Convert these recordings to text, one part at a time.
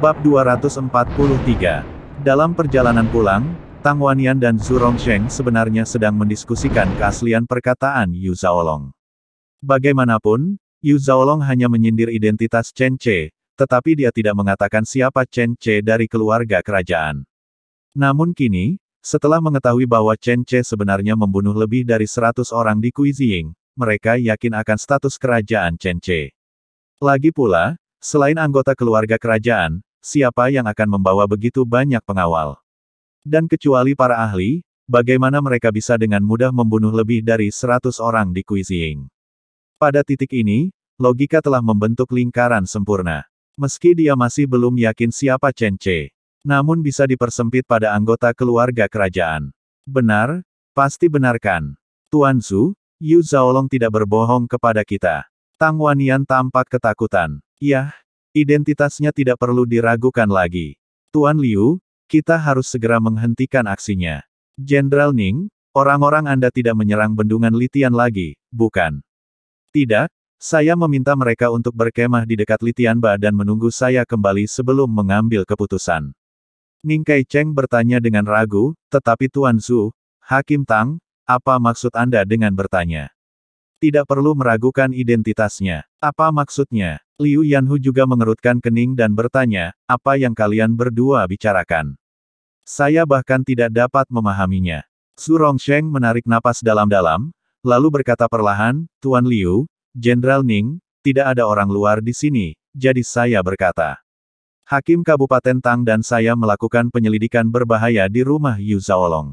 Bab 243. Dalam perjalanan pulang, Tang Wanian dan Zhu Rongsheng sebenarnya sedang mendiskusikan keaslian perkataan Yu Zhaolong Bagaimanapun, Yu Zhaolong hanya menyindir identitas Chen Che, tetapi dia tidak mengatakan siapa Chen Che dari keluarga kerajaan. Namun kini, setelah mengetahui bahwa Chen Che sebenarnya membunuh lebih dari 100 orang di Kuizying, mereka yakin akan status kerajaan Chen Che. Lagi pula, Selain anggota keluarga kerajaan, siapa yang akan membawa begitu banyak pengawal? Dan kecuali para ahli, bagaimana mereka bisa dengan mudah membunuh lebih dari 100 orang di Kuizing? Pada titik ini, logika telah membentuk lingkaran sempurna. Meski dia masih belum yakin siapa Chen Che, namun bisa dipersempit pada anggota keluarga kerajaan. Benar, pasti benarkan. Tuan Su, Yu Zhaolong tidak berbohong kepada kita. Tang Wanian tampak ketakutan. Yah, Identitasnya tidak perlu diragukan lagi. Tuan Liu, kita harus segera menghentikan aksinya. Jenderal Ning, orang-orang Anda tidak menyerang bendungan Litian lagi, bukan? Tidak, saya meminta mereka untuk berkemah di dekat Litianba dan menunggu saya kembali sebelum mengambil keputusan. Ning Kai Cheng bertanya dengan ragu, tetapi Tuan Zhu, Hakim Tang, apa maksud Anda dengan bertanya? Tidak perlu meragukan identitasnya. Apa maksudnya? Liu Yanhu juga mengerutkan kening dan bertanya, apa yang kalian berdua bicarakan? Saya bahkan tidak dapat memahaminya. Su Rongsheng menarik napas dalam-dalam, lalu berkata perlahan, Tuan Liu, Jenderal Ning, tidak ada orang luar di sini, jadi saya berkata. Hakim Kabupaten Tang dan saya melakukan penyelidikan berbahaya di rumah Yu Zaolong.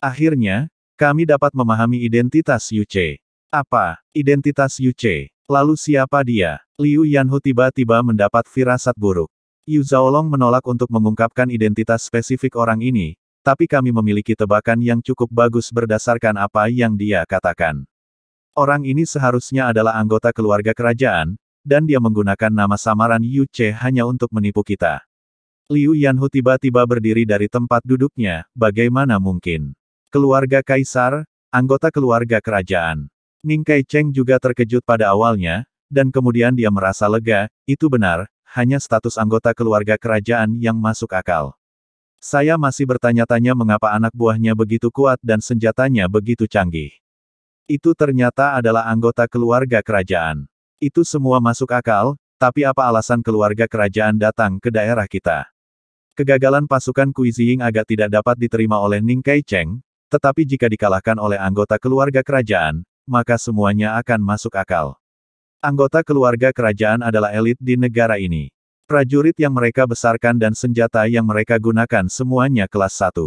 Akhirnya, kami dapat memahami identitas Yu Che. Apa? Identitas Yu Che. Lalu siapa dia? Liu Yanhu tiba-tiba mendapat firasat buruk. Yu Zhaolong menolak untuk mengungkapkan identitas spesifik orang ini, tapi kami memiliki tebakan yang cukup bagus berdasarkan apa yang dia katakan. Orang ini seharusnya adalah anggota keluarga kerajaan, dan dia menggunakan nama samaran Yu Che hanya untuk menipu kita. Liu Yanhu tiba-tiba berdiri dari tempat duduknya, bagaimana mungkin? Keluarga kaisar, anggota keluarga kerajaan. Ning Kai Cheng juga terkejut pada awalnya, dan kemudian dia merasa lega, itu benar, hanya status anggota keluarga kerajaan yang masuk akal. Saya masih bertanya-tanya mengapa anak buahnya begitu kuat dan senjatanya begitu canggih. Itu ternyata adalah anggota keluarga kerajaan. Itu semua masuk akal, tapi apa alasan keluarga kerajaan datang ke daerah kita? Kegagalan pasukan Kuizing agak tidak dapat diterima oleh Ning Kai Cheng, tetapi jika dikalahkan oleh anggota keluarga kerajaan, maka semuanya akan masuk akal. Anggota keluarga kerajaan adalah elit di negara ini. Prajurit yang mereka besarkan dan senjata yang mereka gunakan semuanya kelas 1.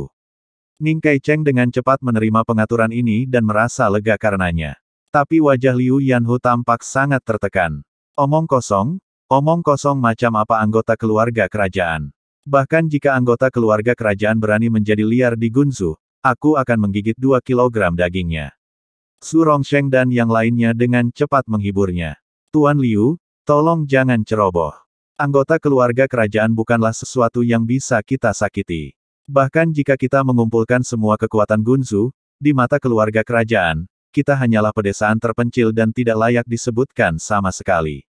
Ning Kai Cheng dengan cepat menerima pengaturan ini dan merasa lega karenanya. Tapi wajah Liu Yanhu tampak sangat tertekan. Omong kosong? Omong kosong macam apa anggota keluarga kerajaan. Bahkan jika anggota keluarga kerajaan berani menjadi liar di Gunzu, aku akan menggigit 2 kilogram dagingnya. Su Rongsheng dan yang lainnya dengan cepat menghiburnya. Tuan Liu, tolong jangan ceroboh. Anggota keluarga kerajaan bukanlah sesuatu yang bisa kita sakiti. Bahkan jika kita mengumpulkan semua kekuatan Gunzu, di mata keluarga kerajaan, kita hanyalah pedesaan terpencil dan tidak layak disebutkan sama sekali.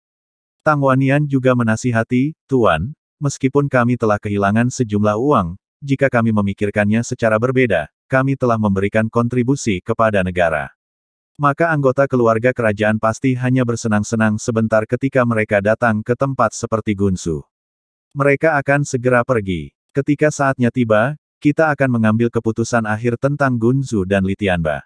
Tang Wanian juga menasihati, Tuan, meskipun kami telah kehilangan sejumlah uang, jika kami memikirkannya secara berbeda, kami telah memberikan kontribusi kepada negara. Maka anggota keluarga kerajaan pasti hanya bersenang-senang sebentar ketika mereka datang ke tempat seperti Gunsu. Mereka akan segera pergi. Ketika saatnya tiba, kita akan mengambil keputusan akhir tentang Gunzu dan Litianba.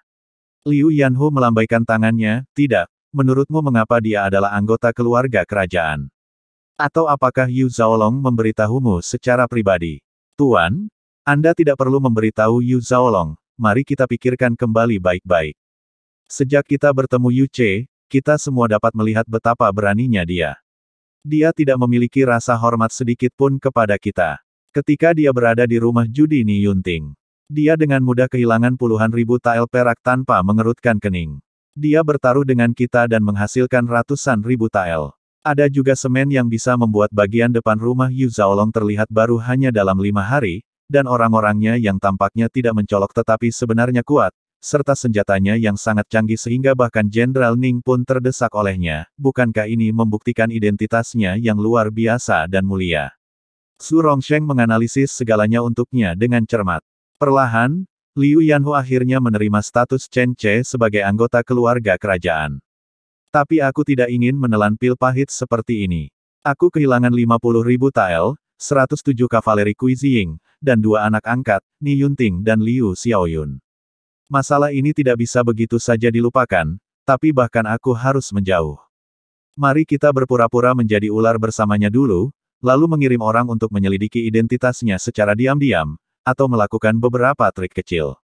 Liu Yanhu melambaikan tangannya, tidak, menurutmu mengapa dia adalah anggota keluarga kerajaan? Atau apakah Yu Zhaolong memberitahumu secara pribadi? Tuan, Anda tidak perlu memberitahu Yu Zhaolong, mari kita pikirkan kembali baik-baik. Sejak kita bertemu Yu Che, kita semua dapat melihat betapa beraninya dia. Dia tidak memiliki rasa hormat sedikit pun kepada kita. Ketika dia berada di rumah judi Ni Yunting, dia dengan mudah kehilangan puluhan ribu tael perak tanpa mengerutkan kening. Dia bertaruh dengan kita dan menghasilkan ratusan ribu tael. Ada juga semen yang bisa membuat bagian depan rumah Yu Zaolong terlihat baru hanya dalam lima hari, dan orang-orangnya yang tampaknya tidak mencolok tetapi sebenarnya kuat, serta senjatanya yang sangat canggih sehingga bahkan Jenderal Ning pun terdesak olehnya, bukankah ini membuktikan identitasnya yang luar biasa dan mulia? Su Rongsheng menganalisis segalanya untuknya dengan cermat. Perlahan, Liu Yanhu akhirnya menerima status Chen Che sebagai anggota keluarga kerajaan. Tapi aku tidak ingin menelan pil pahit seperti ini. Aku kehilangan 50 ribu tael, 107 kavaleri Kui dan dua anak angkat, Ni Yunting dan Liu Xiaoyun. Masalah ini tidak bisa begitu saja dilupakan, tapi bahkan aku harus menjauh. Mari kita berpura-pura menjadi ular bersamanya dulu, lalu mengirim orang untuk menyelidiki identitasnya secara diam-diam, atau melakukan beberapa trik kecil.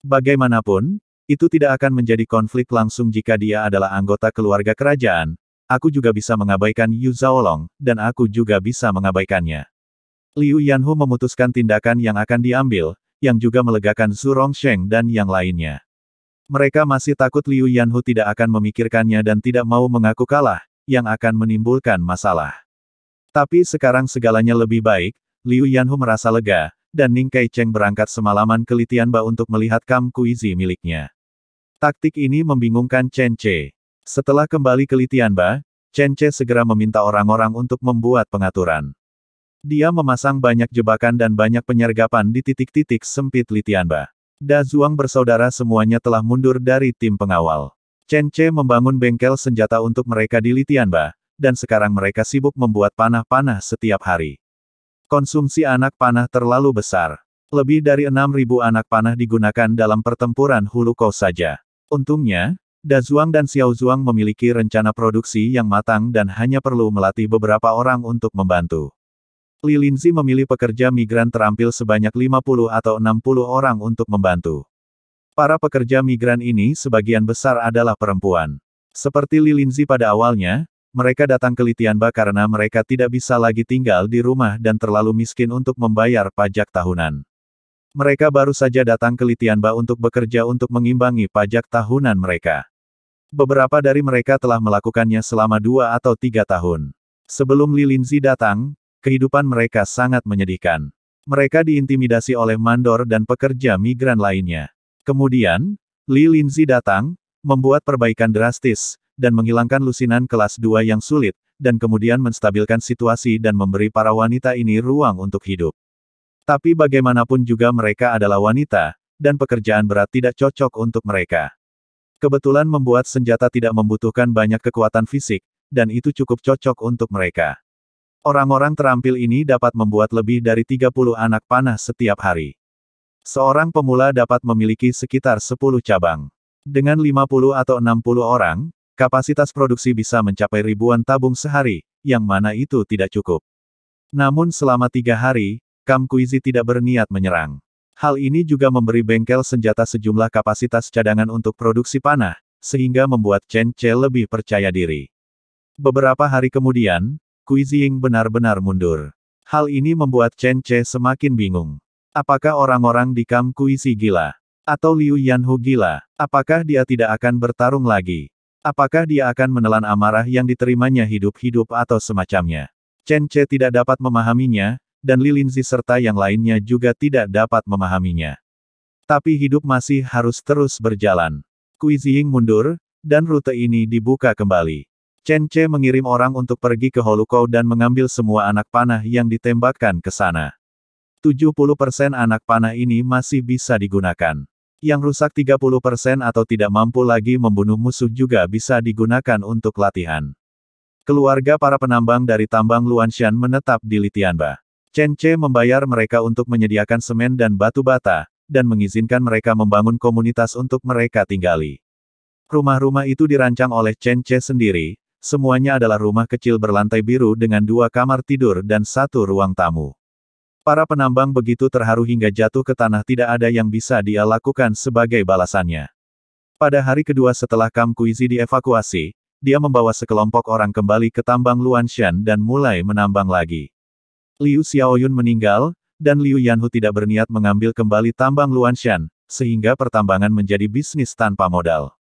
Bagaimanapun, itu tidak akan menjadi konflik langsung jika dia adalah anggota keluarga kerajaan. Aku juga bisa mengabaikan Yu Zhaolong, dan aku juga bisa mengabaikannya. Liu Yanhu memutuskan tindakan yang akan diambil, yang juga melegakan Su Rongsheng dan yang lainnya. Mereka masih takut Liu Yanhu tidak akan memikirkannya dan tidak mau mengaku kalah, yang akan menimbulkan masalah. Tapi sekarang segalanya lebih baik, Liu Yanhu merasa lega, dan Ning Kai Cheng berangkat semalaman ke Litianba untuk melihat Kam Kuizi miliknya. Taktik ini membingungkan Chen Che. Setelah kembali ke Litianba, Chen Che segera meminta orang-orang untuk membuat pengaturan. Dia memasang banyak jebakan dan banyak penyergapan di titik-titik sempit Litianba. Da Zhuang bersaudara semuanya telah mundur dari tim pengawal. Chen Che membangun bengkel senjata untuk mereka di Litianba, dan sekarang mereka sibuk membuat panah-panah setiap hari. Konsumsi anak panah terlalu besar. Lebih dari 6.000 anak panah digunakan dalam pertempuran Hulu Kou saja. Untungnya, Da Zhuang dan Xiao Zhuang memiliki rencana produksi yang matang dan hanya perlu melatih beberapa orang untuk membantu. Li Linzi memilih pekerja migran terampil sebanyak 50 atau 60 orang untuk membantu. Para pekerja migran ini sebagian besar adalah perempuan. Seperti Li Linzi pada awalnya, mereka datang ke Litianba karena mereka tidak bisa lagi tinggal di rumah dan terlalu miskin untuk membayar pajak tahunan. Mereka baru saja datang ke Litianba untuk bekerja untuk mengimbangi pajak tahunan mereka. Beberapa dari mereka telah melakukannya selama dua atau tiga tahun. Sebelum Li Linzi datang, Kehidupan mereka sangat menyedihkan. Mereka diintimidasi oleh mandor dan pekerja migran lainnya. Kemudian, Li Linzi datang, membuat perbaikan drastis, dan menghilangkan lusinan kelas 2 yang sulit, dan kemudian menstabilkan situasi dan memberi para wanita ini ruang untuk hidup. Tapi bagaimanapun juga mereka adalah wanita, dan pekerjaan berat tidak cocok untuk mereka. Kebetulan membuat senjata tidak membutuhkan banyak kekuatan fisik, dan itu cukup cocok untuk mereka. Orang-orang terampil ini dapat membuat lebih dari 30 anak panah setiap hari. Seorang pemula dapat memiliki sekitar 10 cabang. Dengan 50 atau 60 orang, kapasitas produksi bisa mencapai ribuan tabung sehari, yang mana itu tidak cukup. Namun selama tiga hari, Kam Kamkuizi tidak berniat menyerang. Hal ini juga memberi bengkel senjata sejumlah kapasitas cadangan untuk produksi panah, sehingga membuat Chen Che lebih percaya diri. Beberapa hari kemudian, Kuizing benar-benar mundur. Hal ini membuat Chen Che semakin bingung. Apakah orang-orang di Kam Kuisi gila? Atau Liu Yanhu gila? Apakah dia tidak akan bertarung lagi? Apakah dia akan menelan amarah yang diterimanya hidup-hidup atau semacamnya? Chen Che tidak dapat memahaminya, dan Li Linzi serta yang lainnya juga tidak dapat memahaminya. Tapi hidup masih harus terus berjalan. Kui mundur, dan rute ini dibuka kembali. Chen Che mengirim orang untuk pergi ke Holukou dan mengambil semua anak panah yang ditembakkan ke sana. 70% anak panah ini masih bisa digunakan. Yang rusak 30% atau tidak mampu lagi membunuh musuh juga bisa digunakan untuk latihan. Keluarga para penambang dari tambang Luanshan menetap di Litianba. Chen Che membayar mereka untuk menyediakan semen dan batu bata, dan mengizinkan mereka membangun komunitas untuk mereka tinggali. Rumah-rumah itu dirancang oleh Chen Che sendiri, Semuanya adalah rumah kecil berlantai biru dengan dua kamar tidur dan satu ruang tamu. Para penambang begitu terharu hingga jatuh ke tanah tidak ada yang bisa dia lakukan sebagai balasannya. Pada hari kedua setelah Kam Kuizi dievakuasi, dia membawa sekelompok orang kembali ke tambang Luanshan dan mulai menambang lagi. Liu Xiaoyun meninggal, dan Liu Yanhu tidak berniat mengambil kembali tambang Luanshan, sehingga pertambangan menjadi bisnis tanpa modal.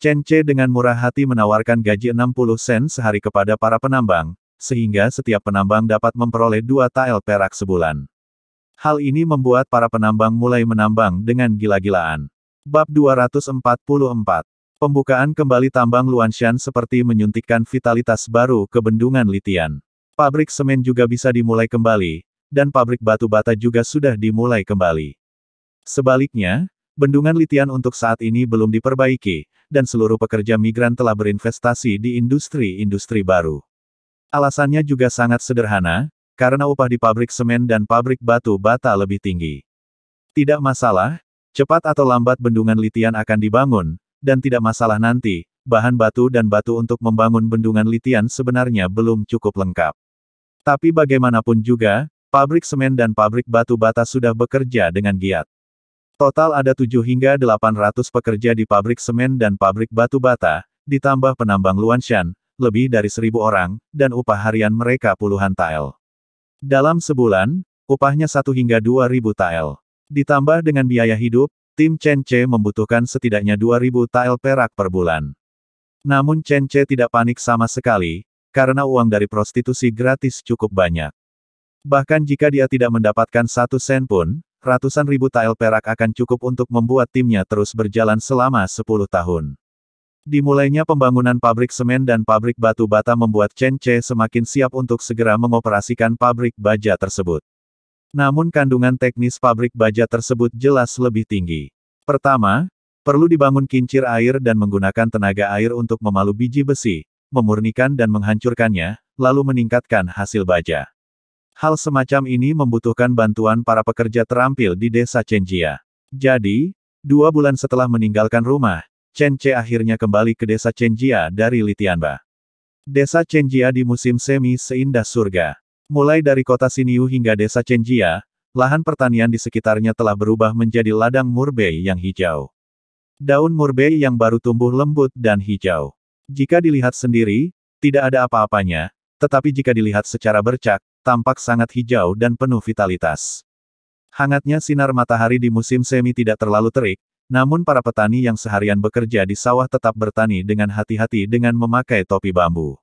Chen Che dengan murah hati menawarkan gaji 60 sen sehari kepada para penambang, sehingga setiap penambang dapat memperoleh dua tael perak sebulan. Hal ini membuat para penambang mulai menambang dengan gila-gilaan. Bab 244 Pembukaan kembali tambang Luanshan seperti menyuntikkan vitalitas baru ke bendungan Litian. Pabrik semen juga bisa dimulai kembali, dan pabrik batu bata juga sudah dimulai kembali. Sebaliknya, bendungan Litian untuk saat ini belum diperbaiki, dan seluruh pekerja migran telah berinvestasi di industri-industri baru. Alasannya juga sangat sederhana, karena upah di pabrik semen dan pabrik batu bata lebih tinggi. Tidak masalah, cepat atau lambat bendungan litian akan dibangun, dan tidak masalah nanti, bahan batu dan batu untuk membangun bendungan litian sebenarnya belum cukup lengkap. Tapi bagaimanapun juga, pabrik semen dan pabrik batu bata sudah bekerja dengan giat. Total ada 7 hingga 800 pekerja di pabrik semen dan pabrik batu bata, ditambah penambang Luanshan, lebih dari 1000 orang, dan upah harian mereka puluhan tael. Dalam sebulan, upahnya 1 hingga 2000 tael. Ditambah dengan biaya hidup, tim Chen Che membutuhkan setidaknya 2000 tael perak per bulan. Namun Chen Che tidak panik sama sekali, karena uang dari prostitusi gratis cukup banyak. Bahkan jika dia tidak mendapatkan satu sen pun, ratusan ribu tile perak akan cukup untuk membuat timnya terus berjalan selama 10 tahun. Dimulainya pembangunan pabrik semen dan pabrik batu bata membuat Chen Che semakin siap untuk segera mengoperasikan pabrik baja tersebut. Namun kandungan teknis pabrik baja tersebut jelas lebih tinggi. Pertama, perlu dibangun kincir air dan menggunakan tenaga air untuk memalu biji besi, memurnikan dan menghancurkannya, lalu meningkatkan hasil baja. Hal semacam ini membutuhkan bantuan para pekerja terampil di desa Chenjia. Jadi, dua bulan setelah meninggalkan rumah, Chen Che akhirnya kembali ke desa Chenjia dari Litianba. Desa Chenjia di musim semi seindah surga. Mulai dari kota Siniu hingga desa Chenjia, lahan pertanian di sekitarnya telah berubah menjadi ladang murbei yang hijau. Daun murbei yang baru tumbuh lembut dan hijau. Jika dilihat sendiri, tidak ada apa-apanya, tetapi jika dilihat secara bercak, tampak sangat hijau dan penuh vitalitas. Hangatnya sinar matahari di musim semi tidak terlalu terik, namun para petani yang seharian bekerja di sawah tetap bertani dengan hati-hati dengan memakai topi bambu.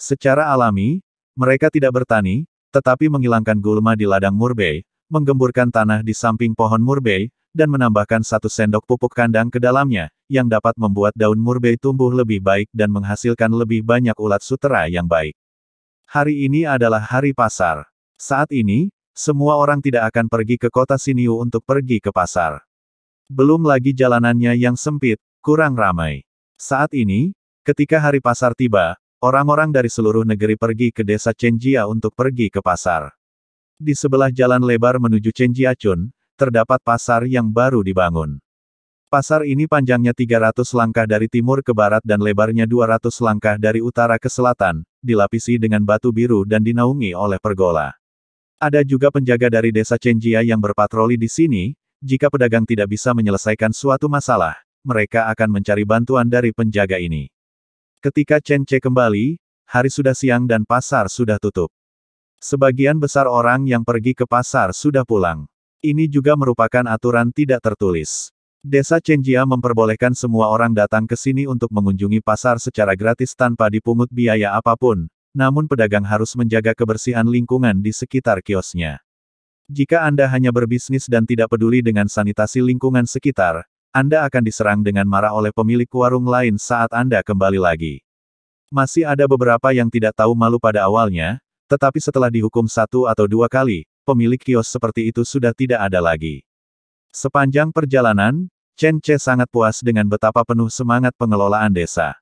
Secara alami, mereka tidak bertani, tetapi menghilangkan gulma di ladang murbei, menggemburkan tanah di samping pohon murbei, dan menambahkan satu sendok pupuk kandang ke dalamnya, yang dapat membuat daun murbei tumbuh lebih baik dan menghasilkan lebih banyak ulat sutera yang baik. Hari ini adalah hari pasar. Saat ini, semua orang tidak akan pergi ke kota Siniu untuk pergi ke pasar. Belum lagi jalanannya yang sempit, kurang ramai. Saat ini, ketika hari pasar tiba, orang-orang dari seluruh negeri pergi ke desa Chenjia untuk pergi ke pasar. Di sebelah jalan lebar menuju Chenjia Chun, terdapat pasar yang baru dibangun. Pasar ini panjangnya 300 langkah dari timur ke barat dan lebarnya 200 langkah dari utara ke selatan, dilapisi dengan batu biru dan dinaungi oleh pergola. Ada juga penjaga dari desa Chenjia yang berpatroli di sini, jika pedagang tidak bisa menyelesaikan suatu masalah, mereka akan mencari bantuan dari penjaga ini. Ketika Chen Che kembali, hari sudah siang dan pasar sudah tutup. Sebagian besar orang yang pergi ke pasar sudah pulang. Ini juga merupakan aturan tidak tertulis. Desa Chenjia memperbolehkan semua orang datang ke sini untuk mengunjungi pasar secara gratis tanpa dipungut biaya apapun, namun pedagang harus menjaga kebersihan lingkungan di sekitar kiosnya. Jika Anda hanya berbisnis dan tidak peduli dengan sanitasi lingkungan sekitar, Anda akan diserang dengan marah oleh pemilik warung lain saat Anda kembali lagi. Masih ada beberapa yang tidak tahu malu pada awalnya, tetapi setelah dihukum satu atau dua kali, pemilik kios seperti itu sudah tidak ada lagi. Sepanjang perjalanan, Chen Che sangat puas dengan betapa penuh semangat pengelolaan desa.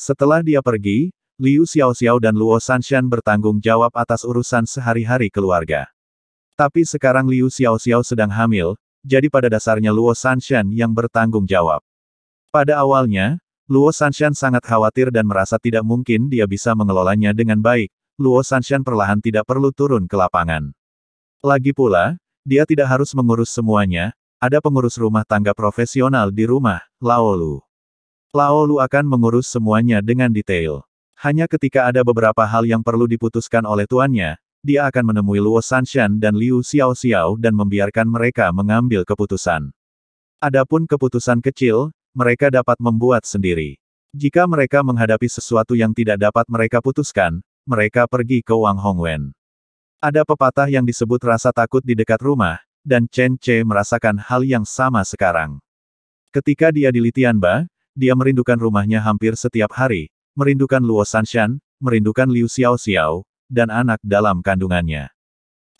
Setelah dia pergi, Liu Xiao Xiao dan Luo Sanshan bertanggung jawab atas urusan sehari-hari keluarga. Tapi sekarang Liu Xiao Xiao sedang hamil, jadi pada dasarnya Luo Sanshan yang bertanggung jawab. Pada awalnya, Luo Sanshan sangat khawatir dan merasa tidak mungkin dia bisa mengelolanya dengan baik, Luo Sanshan perlahan tidak perlu turun ke lapangan. Lagi pula, dia tidak harus mengurus semuanya, ada pengurus rumah tangga profesional di rumah, Laolu. Laolu akan mengurus semuanya dengan detail. Hanya ketika ada beberapa hal yang perlu diputuskan oleh tuannya, dia akan menemui Luo Sanshan dan Liu Xiao Xiao dan membiarkan mereka mengambil keputusan. Adapun keputusan kecil, mereka dapat membuat sendiri. Jika mereka menghadapi sesuatu yang tidak dapat mereka putuskan, mereka pergi ke Wang Hongwen. Ada pepatah yang disebut rasa takut di dekat rumah, dan Chen Che merasakan hal yang sama sekarang. Ketika dia di Litianba, dia merindukan rumahnya hampir setiap hari, merindukan Luo Sanshan, merindukan Liu Xiao Xiao, dan anak dalam kandungannya.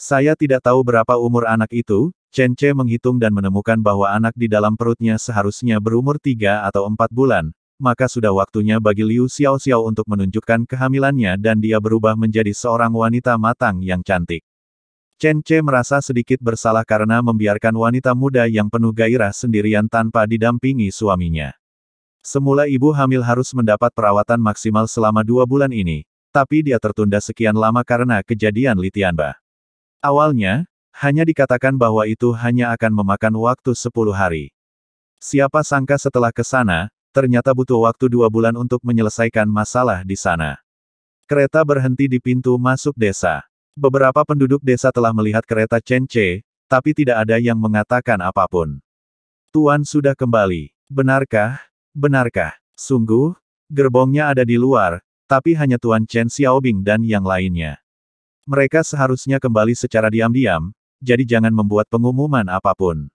Saya tidak tahu berapa umur anak itu, Chen Che menghitung dan menemukan bahwa anak di dalam perutnya seharusnya berumur tiga atau empat bulan, maka sudah waktunya bagi Liu Xiao Xiao untuk menunjukkan kehamilannya dan dia berubah menjadi seorang wanita matang yang cantik. Chen Che merasa sedikit bersalah karena membiarkan wanita muda yang penuh gairah sendirian tanpa didampingi suaminya. Semula ibu hamil harus mendapat perawatan maksimal selama dua bulan ini, tapi dia tertunda sekian lama karena kejadian Li Awalnya, hanya dikatakan bahwa itu hanya akan memakan waktu sepuluh hari. Siapa sangka setelah ke sana, ternyata butuh waktu dua bulan untuk menyelesaikan masalah di sana. Kereta berhenti di pintu masuk desa. Beberapa penduduk desa telah melihat kereta Chen Che, tapi tidak ada yang mengatakan apapun. Tuan sudah kembali. Benarkah? Benarkah? Sungguh? Gerbongnya ada di luar, tapi hanya Tuan Chen Xiaobing dan yang lainnya. Mereka seharusnya kembali secara diam-diam, jadi jangan membuat pengumuman apapun.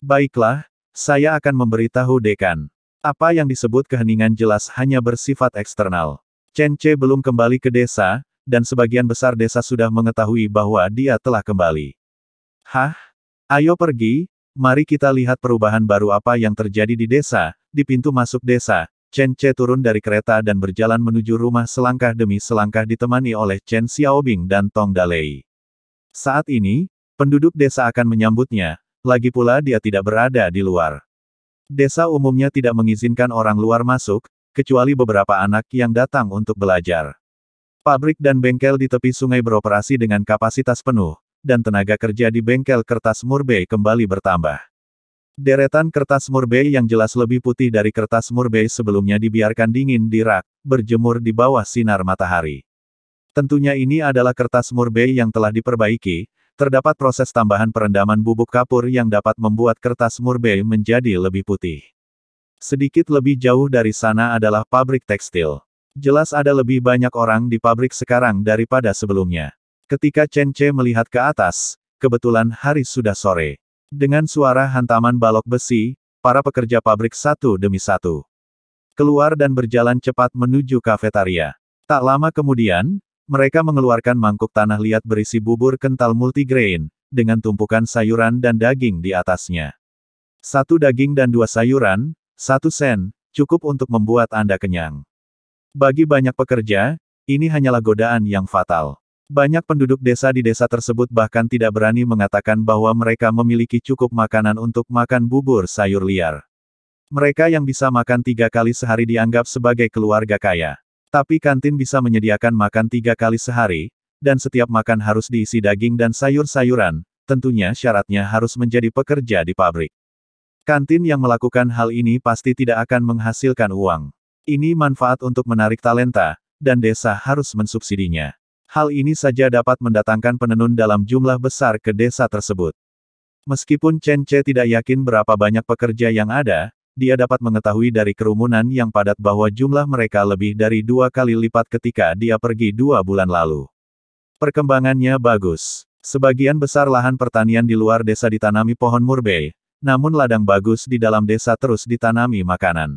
Baiklah, saya akan memberitahu dekan. Apa yang disebut keheningan jelas hanya bersifat eksternal. Chen Che belum kembali ke desa, dan sebagian besar desa sudah mengetahui bahwa dia telah kembali. Hah? Ayo pergi, mari kita lihat perubahan baru apa yang terjadi di desa, di pintu masuk desa, Chen Che turun dari kereta dan berjalan menuju rumah selangkah demi selangkah ditemani oleh Chen Xiaobing dan Tong Dalei. Saat ini, penduduk desa akan menyambutnya, lagi pula dia tidak berada di luar. Desa umumnya tidak mengizinkan orang luar masuk, kecuali beberapa anak yang datang untuk belajar. Pabrik dan bengkel di tepi sungai beroperasi dengan kapasitas penuh, dan tenaga kerja di bengkel kertas Murbei kembali bertambah. Deretan kertas Murbei yang jelas lebih putih dari kertas Murbei sebelumnya dibiarkan dingin di rak, berjemur di bawah sinar matahari. Tentunya ini adalah kertas Murbei yang telah diperbaiki, Terdapat proses tambahan perendaman bubuk kapur yang dapat membuat kertas murbei menjadi lebih putih. Sedikit lebih jauh dari sana adalah pabrik tekstil. Jelas ada lebih banyak orang di pabrik sekarang daripada sebelumnya. Ketika Chen Che melihat ke atas, kebetulan hari sudah sore. Dengan suara hantaman balok besi, para pekerja pabrik satu demi satu keluar dan berjalan cepat menuju kafetaria. Tak lama kemudian, mereka mengeluarkan mangkuk tanah liat berisi bubur kental multigrain, dengan tumpukan sayuran dan daging di atasnya. Satu daging dan dua sayuran, satu sen, cukup untuk membuat Anda kenyang. Bagi banyak pekerja, ini hanyalah godaan yang fatal. Banyak penduduk desa di desa tersebut bahkan tidak berani mengatakan bahwa mereka memiliki cukup makanan untuk makan bubur sayur liar. Mereka yang bisa makan tiga kali sehari dianggap sebagai keluarga kaya. Tapi kantin bisa menyediakan makan tiga kali sehari, dan setiap makan harus diisi daging dan sayur-sayuran, tentunya syaratnya harus menjadi pekerja di pabrik. Kantin yang melakukan hal ini pasti tidak akan menghasilkan uang. Ini manfaat untuk menarik talenta, dan desa harus mensubsidinya. Hal ini saja dapat mendatangkan penenun dalam jumlah besar ke desa tersebut. Meskipun Chen Che tidak yakin berapa banyak pekerja yang ada, dia dapat mengetahui dari kerumunan yang padat bahwa jumlah mereka lebih dari dua kali lipat ketika dia pergi dua bulan lalu. Perkembangannya bagus. Sebagian besar lahan pertanian di luar desa ditanami pohon murbei, namun ladang bagus di dalam desa terus ditanami makanan.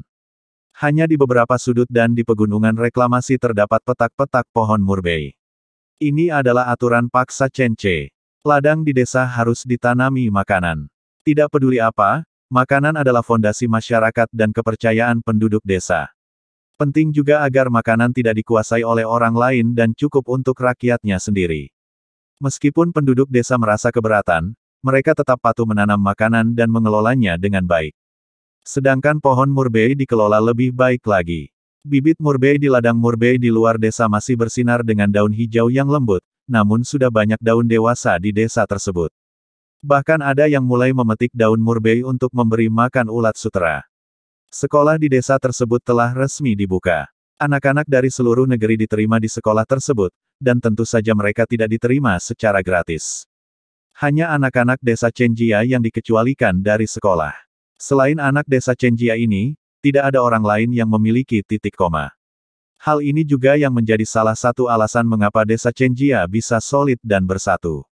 Hanya di beberapa sudut dan di pegunungan reklamasi terdapat petak-petak pohon murbei. Ini adalah aturan paksa Cence. Ladang di desa harus ditanami makanan. Tidak peduli apa, Makanan adalah fondasi masyarakat dan kepercayaan penduduk desa. Penting juga agar makanan tidak dikuasai oleh orang lain dan cukup untuk rakyatnya sendiri. Meskipun penduduk desa merasa keberatan, mereka tetap patuh menanam makanan dan mengelolanya dengan baik. Sedangkan pohon murbei dikelola lebih baik lagi. Bibit murbei di ladang murbei di luar desa masih bersinar dengan daun hijau yang lembut, namun sudah banyak daun dewasa di desa tersebut. Bahkan ada yang mulai memetik daun murbei untuk memberi makan ulat sutera. Sekolah di desa tersebut telah resmi dibuka. Anak-anak dari seluruh negeri diterima di sekolah tersebut, dan tentu saja mereka tidak diterima secara gratis. Hanya anak-anak desa Chenjia yang dikecualikan dari sekolah. Selain anak desa Chenjia ini, tidak ada orang lain yang memiliki titik koma. Hal ini juga yang menjadi salah satu alasan mengapa desa Chenjia bisa solid dan bersatu.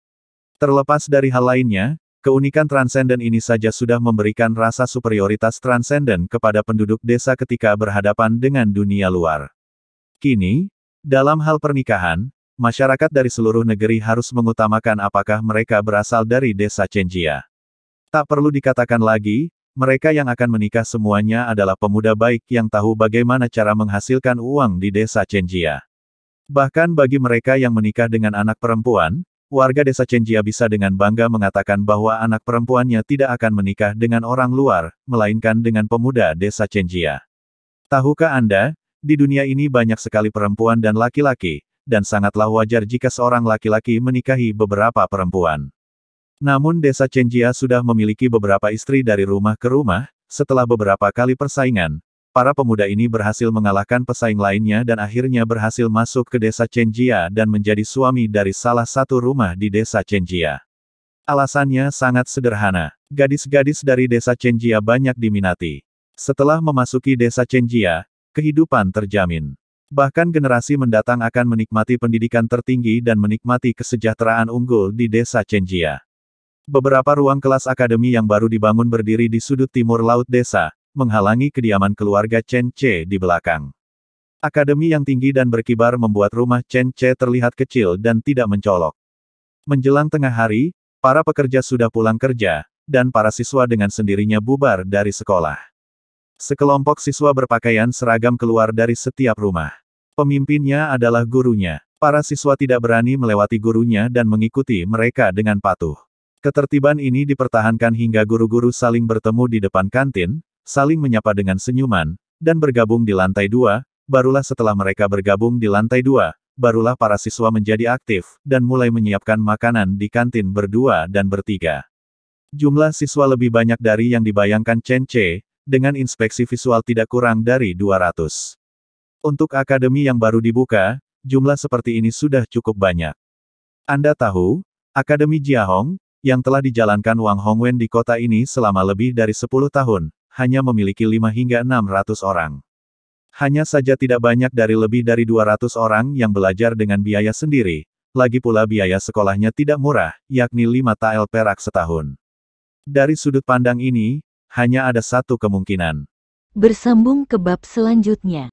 Terlepas dari hal lainnya, keunikan transenden ini saja sudah memberikan rasa superioritas transenden kepada penduduk desa ketika berhadapan dengan dunia luar. Kini, dalam hal pernikahan, masyarakat dari seluruh negeri harus mengutamakan apakah mereka berasal dari desa Chenjia. Tak perlu dikatakan lagi, mereka yang akan menikah semuanya adalah pemuda baik yang tahu bagaimana cara menghasilkan uang di desa Chenjia. Bahkan bagi mereka yang menikah dengan anak perempuan, warga desa Cenjia bisa dengan bangga mengatakan bahwa anak perempuannya tidak akan menikah dengan orang luar, melainkan dengan pemuda desa Cenjia. Tahukah Anda, di dunia ini banyak sekali perempuan dan laki-laki, dan sangatlah wajar jika seorang laki-laki menikahi beberapa perempuan. Namun desa Cenjia sudah memiliki beberapa istri dari rumah ke rumah, setelah beberapa kali persaingan, para pemuda ini berhasil mengalahkan pesaing lainnya dan akhirnya berhasil masuk ke desa Chenjia dan menjadi suami dari salah satu rumah di desa Chenjia. Alasannya sangat sederhana. Gadis-gadis dari desa Chenjia banyak diminati. Setelah memasuki desa Chenjia, kehidupan terjamin. Bahkan generasi mendatang akan menikmati pendidikan tertinggi dan menikmati kesejahteraan unggul di desa Chenjia. Beberapa ruang kelas akademi yang baru dibangun berdiri di sudut timur laut desa, menghalangi kediaman keluarga Chen Che di belakang. Akademi yang tinggi dan berkibar membuat rumah Chen Che terlihat kecil dan tidak mencolok. Menjelang tengah hari, para pekerja sudah pulang kerja, dan para siswa dengan sendirinya bubar dari sekolah. Sekelompok siswa berpakaian seragam keluar dari setiap rumah. Pemimpinnya adalah gurunya. Para siswa tidak berani melewati gurunya dan mengikuti mereka dengan patuh. Ketertiban ini dipertahankan hingga guru-guru saling bertemu di depan kantin, saling menyapa dengan senyuman, dan bergabung di lantai dua, barulah setelah mereka bergabung di lantai dua, barulah para siswa menjadi aktif, dan mulai menyiapkan makanan di kantin berdua dan bertiga. Jumlah siswa lebih banyak dari yang dibayangkan Chen Che, dengan inspeksi visual tidak kurang dari 200. Untuk akademi yang baru dibuka, jumlah seperti ini sudah cukup banyak. Anda tahu, Akademi Jiahong, yang telah dijalankan Wang Hongwen di kota ini selama lebih dari 10 tahun, hanya memiliki 5 hingga 600 orang. Hanya saja tidak banyak dari lebih dari 200 orang yang belajar dengan biaya sendiri, lagi pula biaya sekolahnya tidak murah, yakni 5 tael perak setahun. Dari sudut pandang ini, hanya ada satu kemungkinan. Bersambung ke bab selanjutnya.